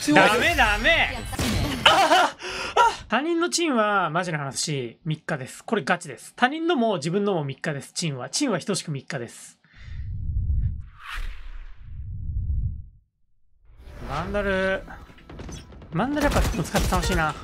強いダメダメ 他人のチンはマジな話3日です。これガチです。他人のも自分のも3日です。チンは。チンは等しく3日です。マンダル。マンダルやっぱ使って楽しいな。さ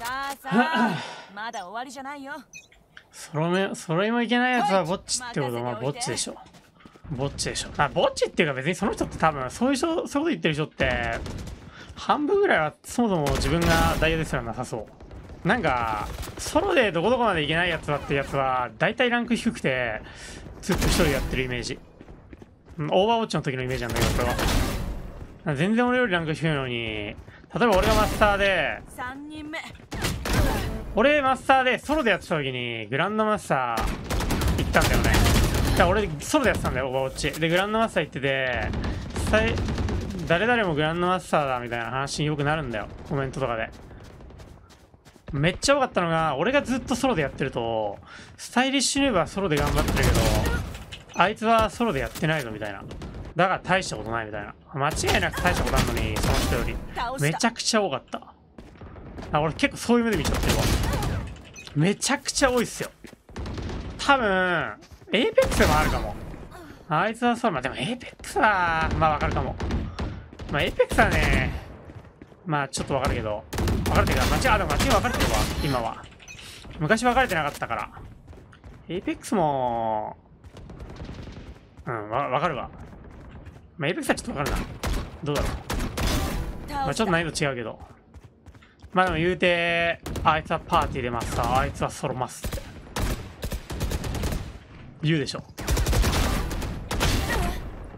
あさあまだ終わりじゃないよ。揃え、も、えもいけないやつはぼっちってことはぼっちでしょ。ぼっちでしょ。あ、ぼっちっていうか別にその人って多分、そういう人、そういうこと言ってる人って、半分ぐらいはそもそも自分が代表ですらなさそう。なんか、ソロでどこどこまでいけないやつだってやつは、大体ランク低くて、ずっと一人やってるイメージ。オーバーウォッチの時のイメージなんだけど、これは。全然俺よりランク低いのに、例えば俺がマスターで、3人目俺マスターでソロでやってた時に、グランドマスター行ったんだよね。じゃ俺ソロでやってたんだよオーバーウォッチでグランドマスター行ってて誰々もグランドマスターだみたいな話によくなるんだよコメントとかでめっちゃ多かったのが俺がずっとソロでやってるとスタイリッシュヌーブはソロで頑張ってるけどあいつはソロでやってないぞみたいなだから大したことないみたいな間違いなく大したことあるのにその人よりめちゃくちゃ多かったあ俺結構そういう目で見ちゃってるわめちゃくちゃ多いっすよ多分エイペックスもあるかも。あいつはそう、まあでもエイペックスは、まあわかるかも。まあエイペックスはね、まあちょっとわかるけど、わかるけど、街、あ、でも街わかるてるわ、今は。昔分かれてなかったから。エイペックスも、うん、わ、わかるわ。まあエイペックスはちょっとわかるな。どうだろう。まあちょっと難易度違うけど。まあでも言うて、あいつはパーティーでマスター、あいつはソロマスって。言うでしょ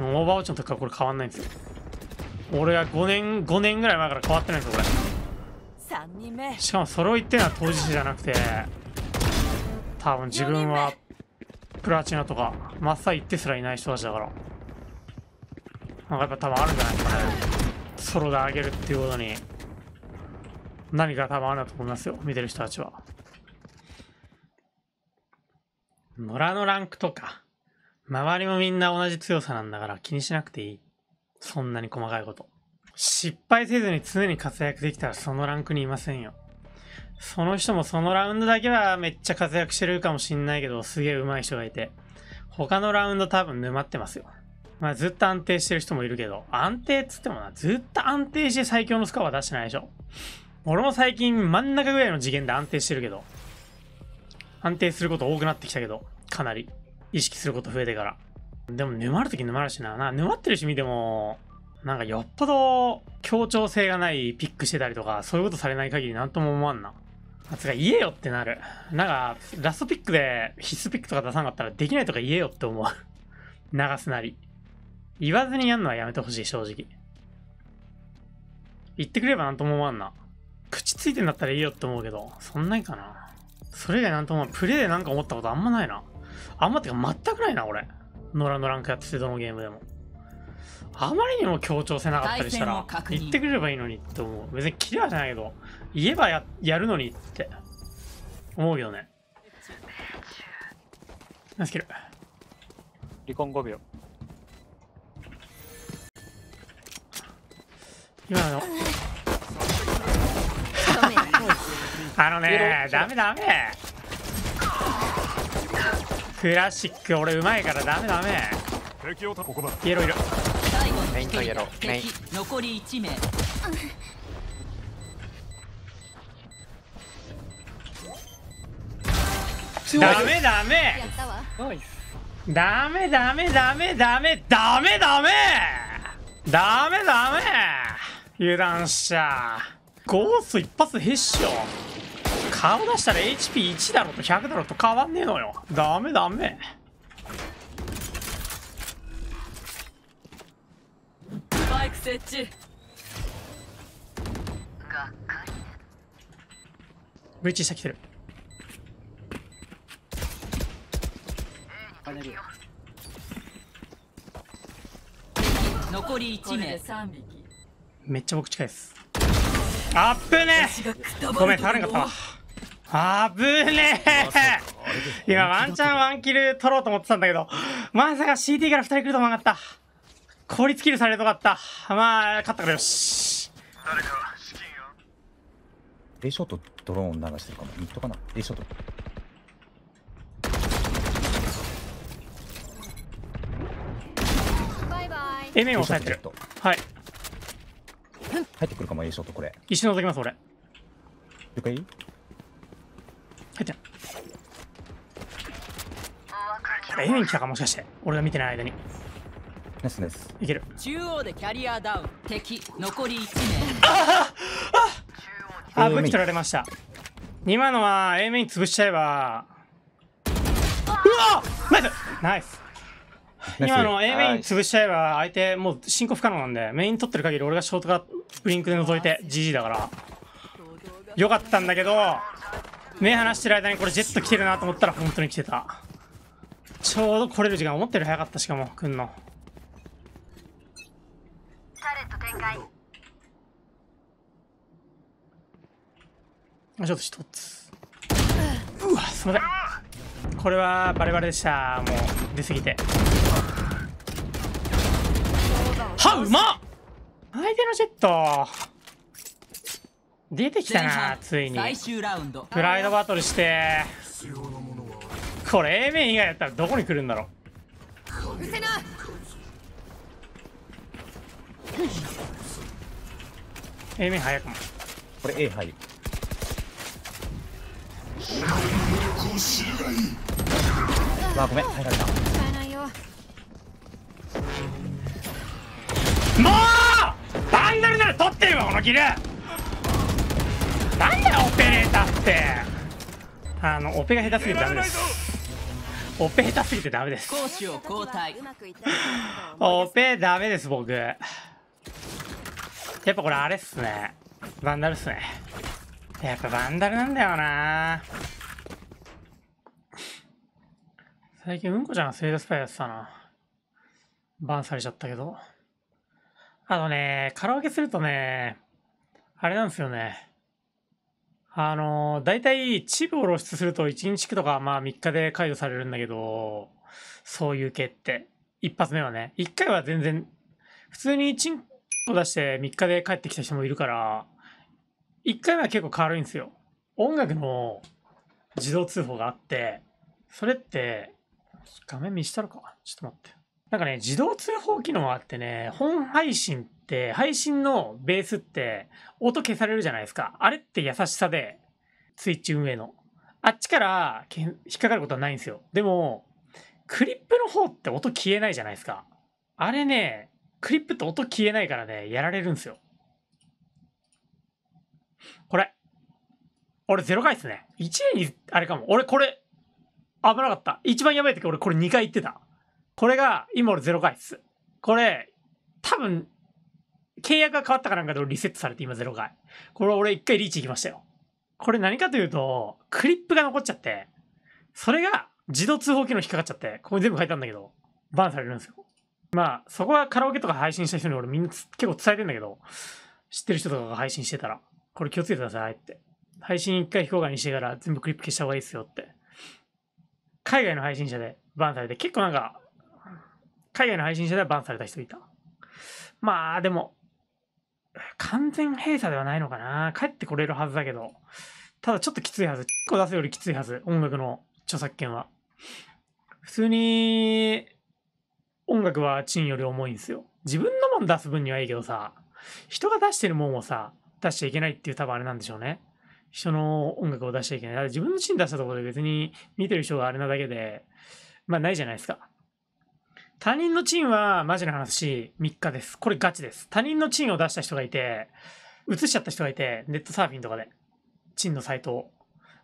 おばあちゃんとかこれ変わんないんですよ俺が5年5年ぐらい前から変わってないんですよこれしかもそれを言ってるのは当事者じゃなくて多分自分はプラチナとか真っ最イってすらいない人たちだからなんかやっぱ多分あるんじゃないですかねソロであげるっていうことに何か多分あるんだと思いますよ見てる人たちは野良のランクとか、周りもみんな同じ強さなんだから気にしなくていい。そんなに細かいこと。失敗せずに常に活躍できたらそのランクにいませんよ。その人もそのラウンドだけはめっちゃ活躍してるかもしんないけど、すげえ上手い人がいて。他のラウンド多分沼ってますよ。まあずっと安定してる人もいるけど、安定っつってもな、ずっと安定して最強のスコアは出してないでしょ。俺も最近真ん中ぐらいの次元で安定してるけど、安定すること多くなってきたけど、かなり意識すること増えてから。でも沼るとき沼るしな。な沼ってるし見ても、なんかよっぽど協調性がないピックしてたりとか、そういうことされない限り何とも思わんな。あつが言えよってなる。なんか、ラストピックで必須ピックとか出さなかったらできないとか言えよって思う。流すなり。言わずにやるのはやめてほしい、正直。言ってくれば何とも思わんな。口ついてんだったらいいよって思うけど、そんないかな。それ以外なんともプレイでなんか思ったことあんまないな。あんまってか全くないな、俺。ノラのランクやってて、どのゲームでも。あまりにも強調せなかったりしたら、言ってくれればいいのにって思う。別に切れはじゃないけど、言えばややるのにって思うよね。ナイスキル。離婚5秒。今の。あのねダメダメクラシック俺うまいからダメダメイエロイロメインとイエロメイン残り1名ダメダメダメダメダメダメダメダメダメダメ油断しちたゴース一発でへっし顔出したら HP1 だろと100だろと変わんねえのよダメダメバイク設置ブリッジ下来てる残り1名めっちゃ僕近いですあっぶねごめん、触れんかったあぶねえ今ワンチャンワンキル取ろうと思ってたんだけど、まさか CT から2人来ると思わなかった。効率キルされるとかった。まあ、勝ったからよし。誰か、資金を A ショットドローン流してるかも。ミッドかな ?A ショット。バイを押さえてる。はい。入ってくるかも、A ショット、これ。一瞬覗きます、俺。了解入っちゃう。A ン来たか、もしかして。俺が見てない間に。ナイスナイス。いける。中央でキャリアダウン。敵、残り1名。あああ武器取られました。今のは A 面潰しちゃえば。うわナイスナイス 今の A メイン潰しちゃえば相手もう進行不可能なんで、メイン取ってる限り俺がショートがブリンクで覗いて GG だから。よかったんだけど、目離してる間にこれジェット来てるなと思ったら本当に来てた。ちょうど来れる時間思ってる早かったしかも、来んの。ちょっと一つ。うわ、すみません。これはバレバレでした。もう、出すぎて。はうまっ相手のジェット出てきたなついにプライドバトルしてこれ A 面以外やったらどこに来るんだろううせなえ面早くもこれ A 入るわごめん入られた取ってるわこのキルなんだオペレーターってあのオペが下手すぎてダメですオペ下手すぎてダメです講師を交代オペダメです僕やっぱこれあれっすねバンダルっすねやっぱバンダルなんだよな最近うんこちゃんがセイドスパイやってたなバンされちゃったけどあのね、カラオケするとね、あれなんですよね。あの、大体、チブを露出すると1日とか、まあ3日で解除されるんだけど、そういう系って。一発目はね。1回は全然、普通にチンコ出して3日で帰ってきた人もいるから、1回は結構軽いんですよ。音楽の自動通報があって、それって、画面見したろか。ちょっと待って。なんかね、自動通報機能があってね、本配信って、配信のベースって音消されるじゃないですか。あれって優しさで、ツイッチ運営の。あっちから引っかかることはないんですよ。でも、クリップの方って音消えないじゃないですか。あれね、クリップって音消えないからね、やられるんですよ。これ。俺0回っすね。1年に、あれかも。俺これ、危なかった。一番やばい時俺これ2回言ってた。これが、今俺0回っす。これ、多分、契約が変わったかなんかでリセットされて今0回。これ俺1回リーチ行きましたよ。これ何かというと、クリップが残っちゃって、それが自動通報機能引っかかっちゃって、ここに全部書いたんだけど、バンされるんですよ。まあ、そこはカラオケとか配信した人に俺みんな結構伝えてんだけど、知ってる人とかが配信してたら、これ気をつけてくださいって。配信1回非公開にしてから全部クリップ消した方がいいですよって。海外の配信者でバンされて、結構なんか海外の配信者ではバンされた人いた。まあ、でも、完全閉鎖ではないのかな。帰ってこれるはずだけど。ただちょっときついはず。結構出すよりきついはず。音楽の著作権は。普通に、音楽はチンより重いんですよ。自分のもん出す分にはいいけどさ、人が出してるもんをさ、出しちゃいけないっていう多分あれなんでしょうね。人の音楽を出しちゃいけない。だ自分のチン出したところで別に見てる人があれなだけで、まあないじゃないですか。他人のチンはマジな話3日です。これガチです。他人のチンを出した人がいて、移しちゃった人がいて、ネットサーフィンとかで、チンのサイトを。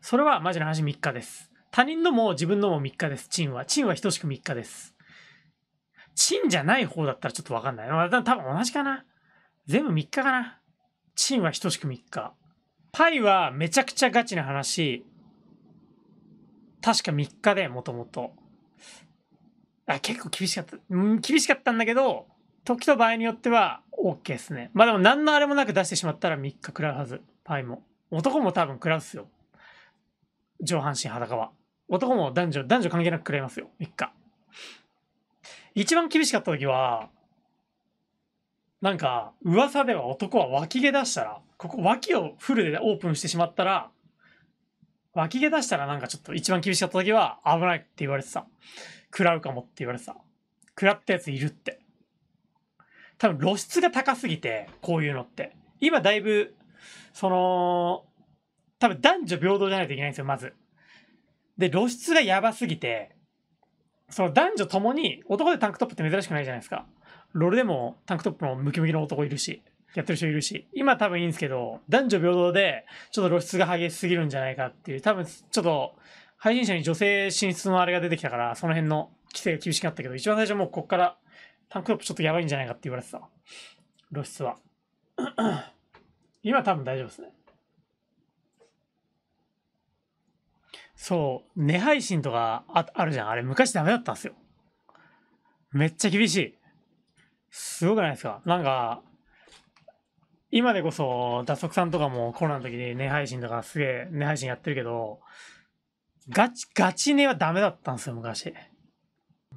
それはマジな話3日です。他人のも自分のも3日です。チンは。チンは等しく3日です。チンじゃない方だったらちょっとわかんない。まあ、多分同じかな。全部3日かな。チンは等しく3日。パイはめちゃくちゃガチな話。確か3日でもともと。あ結構厳しかった、うん、厳しかったんだけど時と場合によっては OK ですねまあでも何のあれもなく出してしまったら3日食らうはずパイも男も多分食らうっすよ上半身裸は男も男女男女関係なく食らいますよ3日一番厳しかった時はなんか噂では男は脇毛出したらここ脇をフルでオープンしてしまったら脇毛出したらなんかちょっと一番厳しかった時は危ないって言われてた食らうかもって言われてた食らったやついるって多分露出が高すぎてこういうのって今だいぶその多分男女平等じゃないといけないんですよまずで露出がやばすぎてその男女ともに男でタンクトップって珍しくないじゃないですかロールでもタンクトップのムキムキの男いるしやってる人いるし今多分いいんですけど男女平等でちょっと露出が激しすぎるんじゃないかっていう多分ちょっと配信者に女性進出のあれが出てきたから、その辺の規制が厳しくなったけど、一番最初もうこっからタンクトップちょっとやばいんじゃないかって言われてた。露出は。今多分大丈夫ですね。そう、寝配信とかああるじゃん。あれ昔ダメだったんですよ。めっちゃ厳しい。すごくないですかなんか、今でこそ、脱足さんとかもコロナの時に寝配信とかすげえ寝配信やってるけど、ガチ、ガチ寝はダメだったんですよ、昔。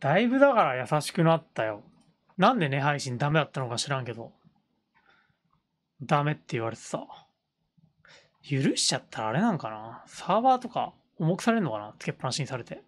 だいぶだから優しくなったよ。なんでね、配信ダメだったのか知らんけど。ダメって言われてさ。許しちゃったらあれなんかなサーバーとか重くされるのかなつけっぱなしにされて。